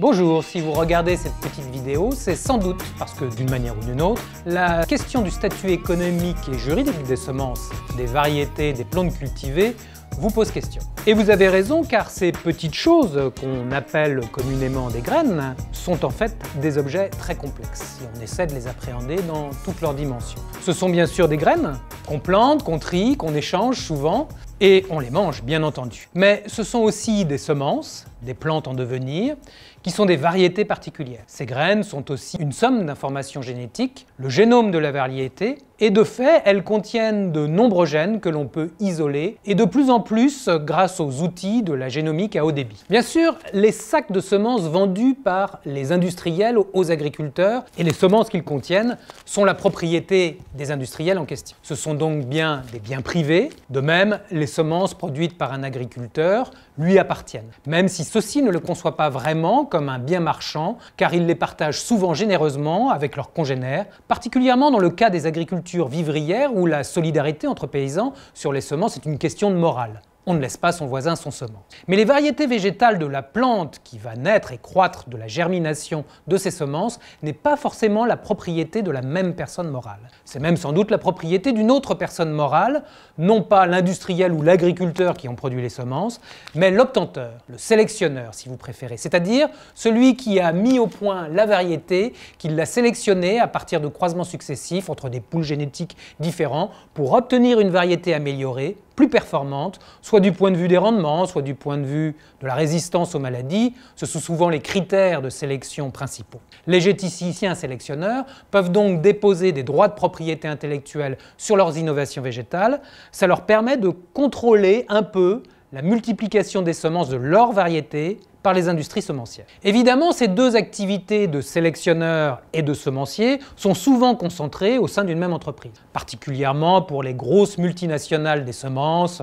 Bonjour, si vous regardez cette petite vidéo, c'est sans doute parce que d'une manière ou d'une autre, la question du statut économique et juridique des semences, des variétés, des plantes cultivées vous pose question. Et vous avez raison car ces petites choses qu'on appelle communément des graines sont en fait des objets très complexes. Si on essaie de les appréhender dans toutes leurs dimensions. Ce sont bien sûr des graines qu'on plante, qu'on trie, qu'on échange souvent, et on les mange bien entendu. Mais ce sont aussi des semences, des plantes en devenir, qui sont des variétés particulières. Ces graines sont aussi une somme d'informations génétiques, le génome de la variété et de fait, elles contiennent de nombreux gènes que l'on peut isoler, et de plus en plus grâce aux outils de la génomique à haut débit. Bien sûr, les sacs de semences vendus par les industriels aux agriculteurs et les semences qu'ils contiennent sont la propriété des industriels en question. Ce sont donc bien des biens privés. De même, les semences produites par un agriculteur lui appartiennent, même si ceux-ci ne le conçoivent pas vraiment comme un bien marchand, car ils les partagent souvent généreusement avec leurs congénères, particulièrement dans le cas des agricultures vivrières où la solidarité entre paysans sur les semences est une question de morale on ne laisse pas son voisin son semence. Mais les variétés végétales de la plante qui va naître et croître de la germination de ces semences n'est pas forcément la propriété de la même personne morale. C'est même sans doute la propriété d'une autre personne morale, non pas l'industriel ou l'agriculteur qui ont produit les semences, mais l'obtenteur, le sélectionneur si vous préférez, c'est-à-dire celui qui a mis au point la variété, qui l'a sélectionnée à partir de croisements successifs entre des poules génétiques différents pour obtenir une variété améliorée plus performantes, soit du point de vue des rendements, soit du point de vue de la résistance aux maladies. Ce sont souvent les critères de sélection principaux. Les généticiens sélectionneurs peuvent donc déposer des droits de propriété intellectuelle sur leurs innovations végétales. Ça leur permet de contrôler un peu la multiplication des semences de leur variété par les industries semencières. Évidemment, ces deux activités de sélectionneur et de semencier sont souvent concentrées au sein d'une même entreprise, particulièrement pour les grosses multinationales des semences,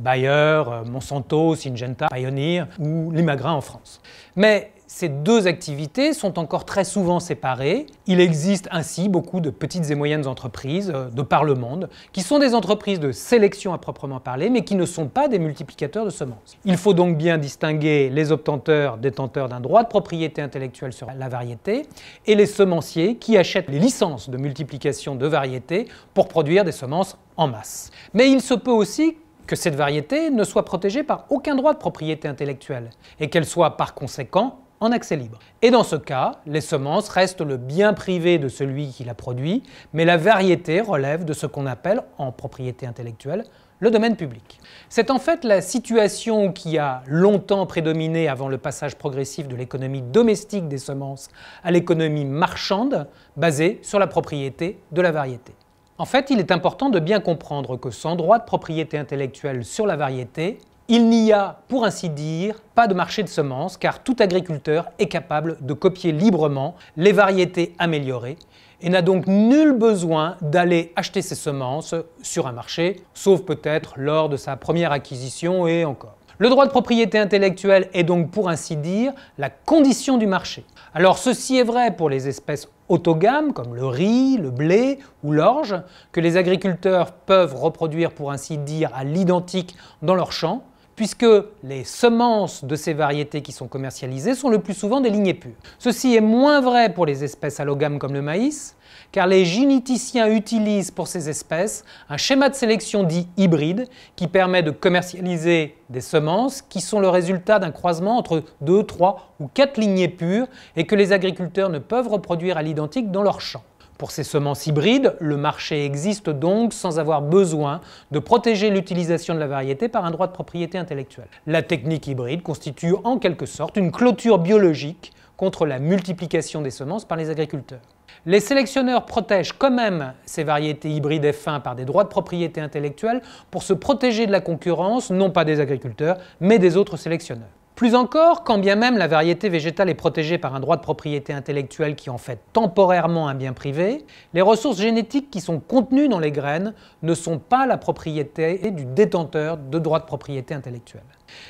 Bayer, Monsanto, Syngenta, Pioneer ou Limagrain en France. Mais ces deux activités sont encore très souvent séparées. Il existe ainsi beaucoup de petites et moyennes entreprises euh, de par le monde qui sont des entreprises de sélection à proprement parler, mais qui ne sont pas des multiplicateurs de semences. Il faut donc bien distinguer les obtenteurs détenteurs d'un droit de propriété intellectuelle sur la variété et les semenciers qui achètent les licences de multiplication de variétés pour produire des semences en masse. Mais il se peut aussi que cette variété ne soit protégée par aucun droit de propriété intellectuelle et qu'elle soit par conséquent en accès libre. Et dans ce cas, les semences restent le bien privé de celui qui la produit, mais la variété relève de ce qu'on appelle en propriété intellectuelle le domaine public. C'est en fait la situation qui a longtemps prédominé avant le passage progressif de l'économie domestique des semences à l'économie marchande basée sur la propriété de la variété. En fait, il est important de bien comprendre que sans droit de propriété intellectuelle sur la variété, il n'y a, pour ainsi dire, pas de marché de semences, car tout agriculteur est capable de copier librement les variétés améliorées et n'a donc nul besoin d'aller acheter ses semences sur un marché, sauf peut-être lors de sa première acquisition et encore. Le droit de propriété intellectuelle est donc pour ainsi dire la condition du marché. Alors ceci est vrai pour les espèces autogames comme le riz, le blé ou l'orge, que les agriculteurs peuvent reproduire pour ainsi dire à l'identique dans leur champ, puisque les semences de ces variétés qui sont commercialisées sont le plus souvent des lignées pures. Ceci est moins vrai pour les espèces allogames comme le maïs, car les généticiens utilisent pour ces espèces un schéma de sélection dit hybride qui permet de commercialiser des semences qui sont le résultat d'un croisement entre 2, 3 ou 4 lignées pures et que les agriculteurs ne peuvent reproduire à l'identique dans leur champ. Pour ces semences hybrides, le marché existe donc sans avoir besoin de protéger l'utilisation de la variété par un droit de propriété intellectuelle. La technique hybride constitue en quelque sorte une clôture biologique contre la multiplication des semences par les agriculteurs. Les sélectionneurs protègent quand même ces variétés hybrides F1 par des droits de propriété intellectuelle pour se protéger de la concurrence, non pas des agriculteurs, mais des autres sélectionneurs. Plus encore, quand bien même la variété végétale est protégée par un droit de propriété intellectuelle qui en fait temporairement un bien privé, les ressources génétiques qui sont contenues dans les graines ne sont pas la propriété du détenteur de droit de propriété intellectuelle.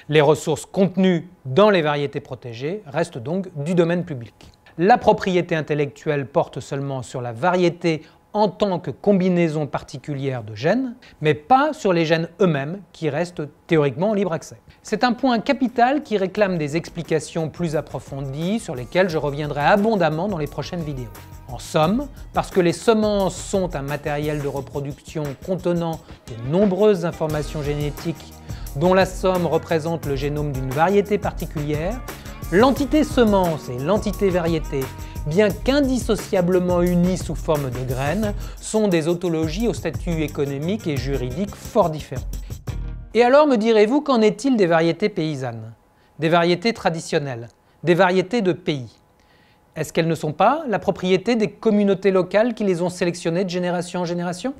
Les ressources contenues dans les variétés protégées restent donc du domaine public. La propriété intellectuelle porte seulement sur la variété en tant que combinaison particulière de gènes, mais pas sur les gènes eux-mêmes qui restent théoriquement en libre accès. C'est un point capital qui réclame des explications plus approfondies sur lesquelles je reviendrai abondamment dans les prochaines vidéos. En somme, parce que les semences sont un matériel de reproduction contenant de nombreuses informations génétiques dont la somme représente le génome d'une variété particulière, l'entité semence et l'entité variété bien qu'indissociablement unies sous forme de graines, sont des autologies au statut économique et juridique fort différents. Et alors me direz-vous, qu'en est-il des variétés paysannes Des variétés traditionnelles Des variétés de pays Est-ce qu'elles ne sont pas la propriété des communautés locales qui les ont sélectionnées de génération en génération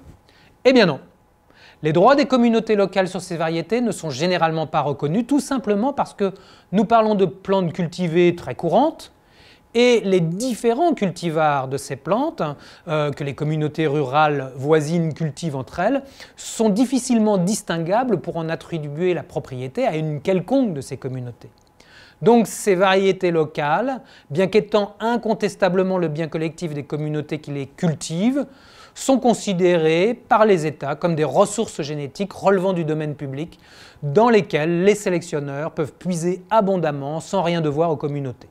Eh bien non les droits des communautés locales sur ces variétés ne sont généralement pas reconnus, tout simplement parce que nous parlons de plantes cultivées très courantes, et les différents cultivars de ces plantes, hein, euh, que les communautés rurales voisines cultivent entre elles, sont difficilement distinguables pour en attribuer la propriété à une quelconque de ces communautés. Donc ces variétés locales, bien qu'étant incontestablement le bien collectif des communautés qui les cultivent, sont considérées par les États comme des ressources génétiques relevant du domaine public dans lesquelles les sélectionneurs peuvent puiser abondamment sans rien devoir aux communautés.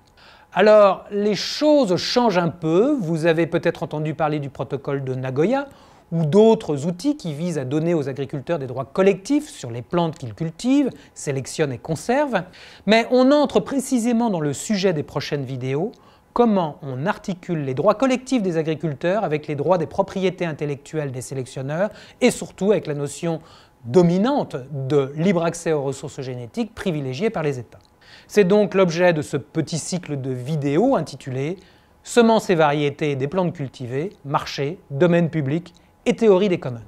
Alors, les choses changent un peu. Vous avez peut-être entendu parler du protocole de Nagoya ou d'autres outils qui visent à donner aux agriculteurs des droits collectifs sur les plantes qu'ils cultivent, sélectionnent et conservent. Mais on entre précisément dans le sujet des prochaines vidéos, comment on articule les droits collectifs des agriculteurs avec les droits des propriétés intellectuelles des sélectionneurs et surtout avec la notion dominante de libre accès aux ressources génétiques privilégiées par les États. C'est donc l'objet de ce petit cycle de vidéos intitulé Semences et variétés des plantes cultivées, marché, domaine public et théorie des commons.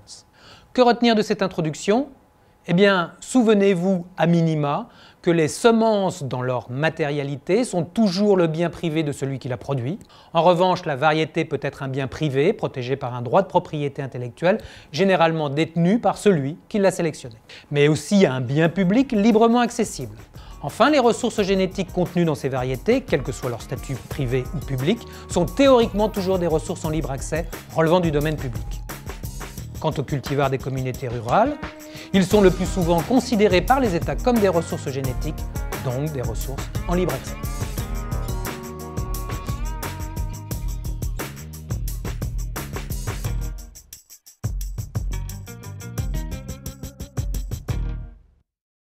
Que retenir de cette introduction Eh bien, souvenez-vous à minima que les semences dans leur matérialité sont toujours le bien privé de celui qui la produit. En revanche, la variété peut être un bien privé protégé par un droit de propriété intellectuelle généralement détenu par celui qui l'a sélectionné, mais aussi un bien public librement accessible. Enfin, les ressources génétiques contenues dans ces variétés, quel que soit leur statut privé ou public, sont théoriquement toujours des ressources en libre accès relevant du domaine public. Quant aux cultivars des communautés rurales, ils sont le plus souvent considérés par les États comme des ressources génétiques, donc des ressources en libre accès.